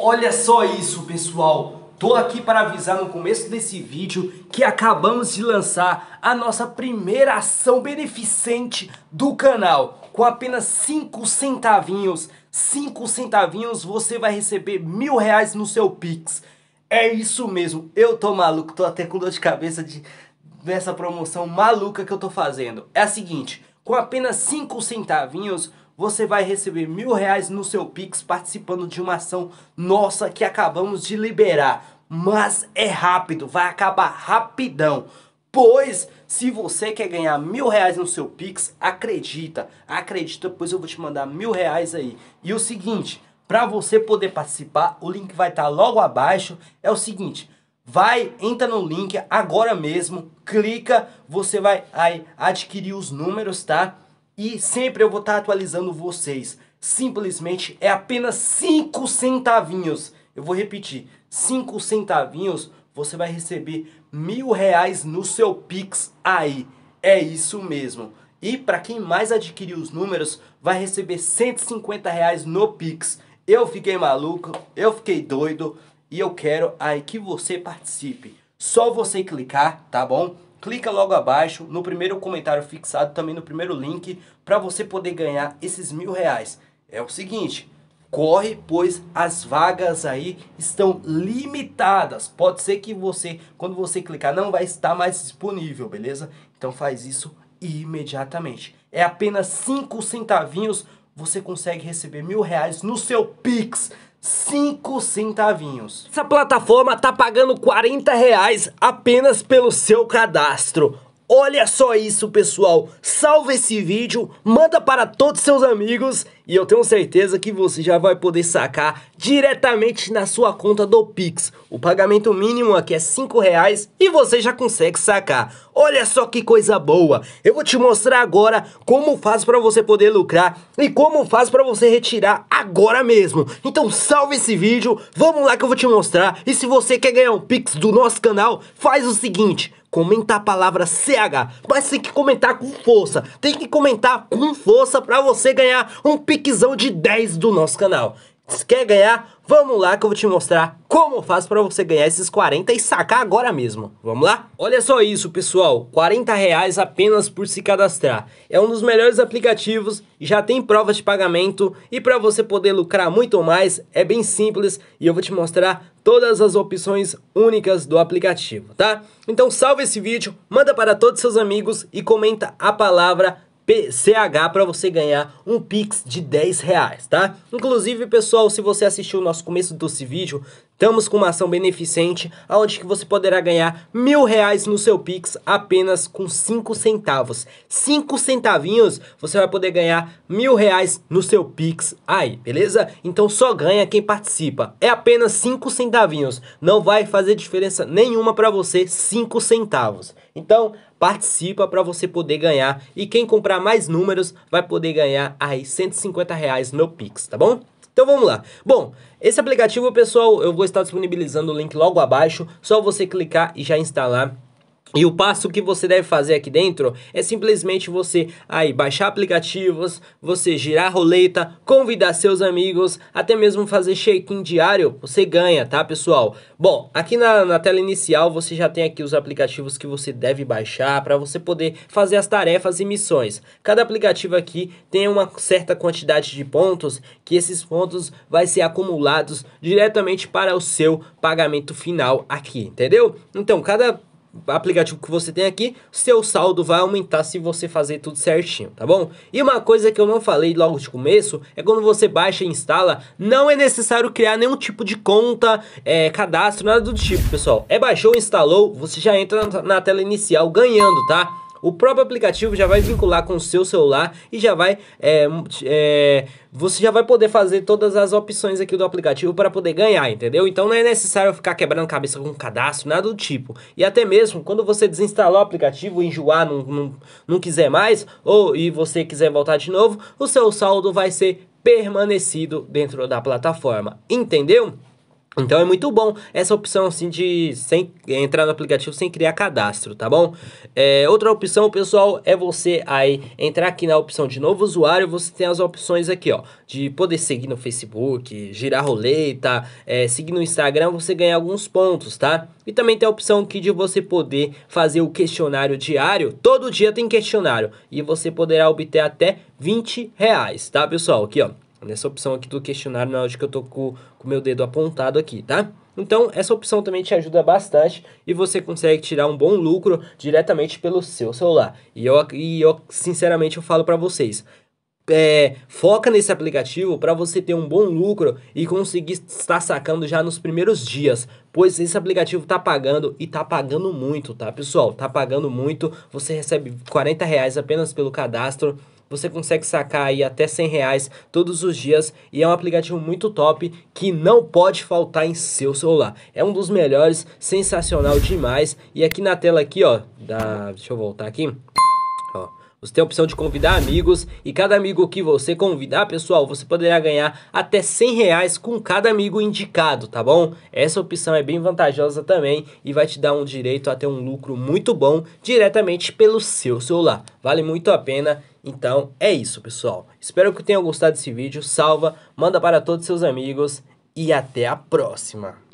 Olha só isso, pessoal! Tô aqui para avisar no começo desse vídeo que acabamos de lançar a nossa primeira ação beneficente do canal. Com apenas 5 centavinhos, 5 centavinhos você vai receber mil reais no seu Pix. É isso mesmo, eu tô maluco, tô até com dor de cabeça de, dessa promoção maluca que eu tô fazendo. É a seguinte, com apenas 5 centavinhos você vai receber mil reais no seu Pix participando de uma ação nossa que acabamos de liberar. Mas é rápido, vai acabar rapidão. Pois, se você quer ganhar mil reais no seu Pix, acredita, acredita, pois eu vou te mandar mil reais aí. E o seguinte, para você poder participar, o link vai estar tá logo abaixo. É o seguinte, vai, entra no link agora mesmo, clica, você vai aí adquirir os números, tá? e sempre eu vou estar tá atualizando vocês. Simplesmente é apenas 5 centavinhos. Eu vou repetir, 5 centavinhos você vai receber mil reais no seu Pix aí. É isso mesmo. E para quem mais adquirir os números, vai receber 150 reais no Pix. Eu fiquei maluco, eu fiquei doido e eu quero aí que você participe. Só você clicar, tá bom? clica logo abaixo no primeiro comentário fixado, também no primeiro link, para você poder ganhar esses mil reais. É o seguinte, corre, pois as vagas aí estão limitadas. Pode ser que você, quando você clicar, não vai estar mais disponível, beleza? Então faz isso imediatamente. É apenas cinco centavinhos, você consegue receber mil reais no seu Pix. 5 centavinhos. Essa plataforma tá pagando 40 reais apenas pelo seu cadastro. Olha só isso, pessoal. Salve esse vídeo, manda para todos seus amigos e eu tenho certeza que você já vai poder sacar diretamente na sua conta do Pix. O pagamento mínimo aqui é R$ reais e você já consegue sacar. Olha só que coisa boa! Eu vou te mostrar agora como faz para você poder lucrar e como faz para você retirar agora mesmo. Então salve esse vídeo, vamos lá que eu vou te mostrar. E se você quer ganhar um Pix do nosso canal, faz o seguinte comenta a palavra CH, mas tem que comentar com força, tem que comentar com força para você ganhar um Pix piquezão de 10 do nosso canal. Se quer ganhar? Vamos lá que eu vou te mostrar como faz faço para você ganhar esses 40 e sacar agora mesmo. Vamos lá? Olha só isso, pessoal. 40 reais apenas por se cadastrar. É um dos melhores aplicativos, já tem provas de pagamento e para você poder lucrar muito mais é bem simples e eu vou te mostrar todas as opções únicas do aplicativo, tá? Então salve esse vídeo, manda para todos seus amigos e comenta a palavra PCH para você ganhar um Pix de 10 reais, tá? Inclusive, pessoal, se você assistiu o nosso começo desse vídeo, Estamos com uma ação beneficente, onde que você poderá ganhar mil reais no seu Pix apenas com cinco centavos. Cinco centavinhos, você vai poder ganhar mil reais no seu Pix aí, beleza? Então só ganha quem participa. É apenas cinco centavinhos, não vai fazer diferença nenhuma para você cinco centavos. Então participa para você poder ganhar e quem comprar mais números vai poder ganhar aí 150 reais no Pix, tá bom? Então vamos lá. Bom, esse aplicativo, pessoal, eu vou estar disponibilizando o link logo abaixo. Só você clicar e já instalar e o passo que você deve fazer aqui dentro é simplesmente você aí baixar aplicativos, você girar roleta, convidar seus amigos, até mesmo fazer check-in diário, você ganha, tá pessoal? Bom, aqui na, na tela inicial você já tem aqui os aplicativos que você deve baixar para você poder fazer as tarefas e missões. Cada aplicativo aqui tem uma certa quantidade de pontos que esses pontos vai ser acumulados diretamente para o seu pagamento final aqui, entendeu? Então, cada aplicativo que você tem aqui, seu saldo vai aumentar se você fazer tudo certinho, tá bom? E uma coisa que eu não falei logo de começo é quando você baixa e instala, não é necessário criar nenhum tipo de conta, é, cadastro, nada do tipo, pessoal. É baixou, instalou, você já entra na tela inicial ganhando, tá? O próprio aplicativo já vai vincular com o seu celular e já vai. É, é, você já vai poder fazer todas as opções aqui do aplicativo para poder ganhar, entendeu? Então não é necessário ficar quebrando cabeça com cadastro, nada do tipo. E até mesmo quando você desinstalar o aplicativo, enjoar, não, não, não quiser mais, ou e você quiser voltar de novo, o seu saldo vai ser permanecido dentro da plataforma. Entendeu? Então é muito bom essa opção assim de sem entrar no aplicativo sem criar cadastro, tá bom? É, outra opção, pessoal, é você aí entrar aqui na opção de novo usuário, você tem as opções aqui, ó, de poder seguir no Facebook, girar roleta, é, seguir no Instagram, você ganha alguns pontos, tá? E também tem a opção aqui de você poder fazer o questionário diário, todo dia tem questionário, e você poderá obter até 20 reais, tá, pessoal? Aqui, ó. Nessa opção aqui do questionário, na hora é que eu tô com o meu dedo apontado aqui, tá? Então, essa opção também te ajuda bastante e você consegue tirar um bom lucro diretamente pelo seu celular. E eu, e eu sinceramente, eu falo para vocês, é, foca nesse aplicativo para você ter um bom lucro e conseguir estar sacando já nos primeiros dias, pois esse aplicativo tá pagando e tá pagando muito, tá pessoal? Tá pagando muito, você recebe 40 reais apenas pelo cadastro você consegue sacar aí até 100 reais todos os dias e é um aplicativo muito top que não pode faltar em seu celular. É um dos melhores, sensacional demais. E aqui na tela aqui, ó, da... deixa eu voltar aqui. Você tem a opção de convidar amigos e cada amigo que você convidar, pessoal, você poderá ganhar até 100 reais com cada amigo indicado, tá bom? Essa opção é bem vantajosa também e vai te dar um direito a ter um lucro muito bom diretamente pelo seu celular. Vale muito a pena. Então é isso, pessoal. Espero que tenham gostado desse vídeo. Salva, manda para todos seus amigos e até a próxima.